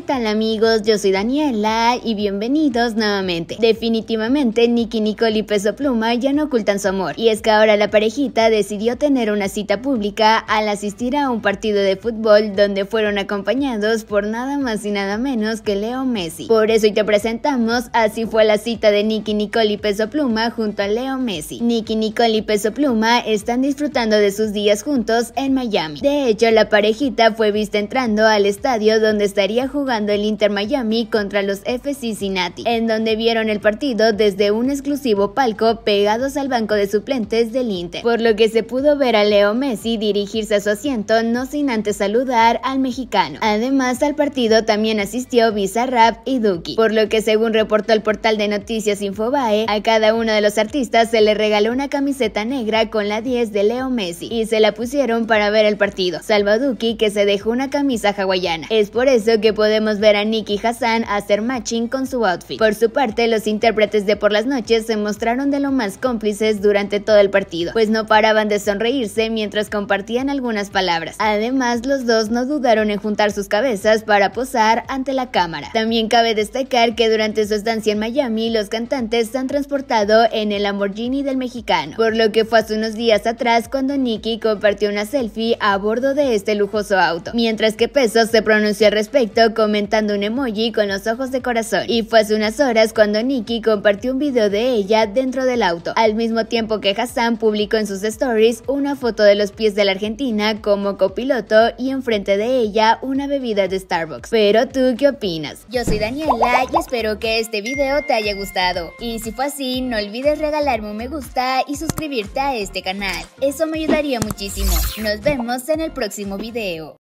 ¿qué tal amigos? Yo soy Daniela y bienvenidos nuevamente. Definitivamente Nicky Nicole y Peso Pluma ya no ocultan su amor y es que ahora la parejita decidió tener una cita pública al asistir a un partido de fútbol donde fueron acompañados por nada más y nada menos que Leo Messi. Por eso hoy te presentamos Así fue la cita de Nicky Nicole y Peso Pluma junto a Leo Messi. Nicky Nicole y Peso Pluma están disfrutando de sus días juntos en Miami. De hecho, la parejita fue vista entrando al estadio donde estaría jugando el Inter Miami contra los FC Cincinnati, en donde vieron el partido desde un exclusivo palco pegados al banco de suplentes del Inter, por lo que se pudo ver a Leo Messi dirigirse a su asiento no sin antes saludar al mexicano. Además, al partido también asistió Bizarrap y Duki, por lo que según reportó el portal de noticias Infobae, a cada uno de los artistas se le regaló una camiseta negra con la 10 de Leo Messi y se la pusieron para ver el partido, salvo a Duki que se dejó una camisa hawaiana. Es por eso que podemos podemos ver a Nicky Hassan hacer matching con su outfit. Por su parte, los intérpretes de Por las Noches se mostraron de lo más cómplices durante todo el partido, pues no paraban de sonreírse mientras compartían algunas palabras. Además, los dos no dudaron en juntar sus cabezas para posar ante la cámara. También cabe destacar que durante su estancia en Miami, los cantantes se han transportado en el Lamborghini del mexicano, por lo que fue hace unos días atrás cuando Nicky compartió una selfie a bordo de este lujoso auto, mientras que Pesos se pronunció al respecto comentando un emoji con los ojos de corazón. Y fue hace unas horas cuando Nikki compartió un video de ella dentro del auto, al mismo tiempo que Hassan publicó en sus stories una foto de los pies de la Argentina como copiloto y enfrente de ella una bebida de Starbucks. Pero tú, ¿qué opinas? Yo soy Daniela y espero que este video te haya gustado. Y si fue así, no olvides regalarme un me gusta y suscribirte a este canal. Eso me ayudaría muchísimo. Nos vemos en el próximo video.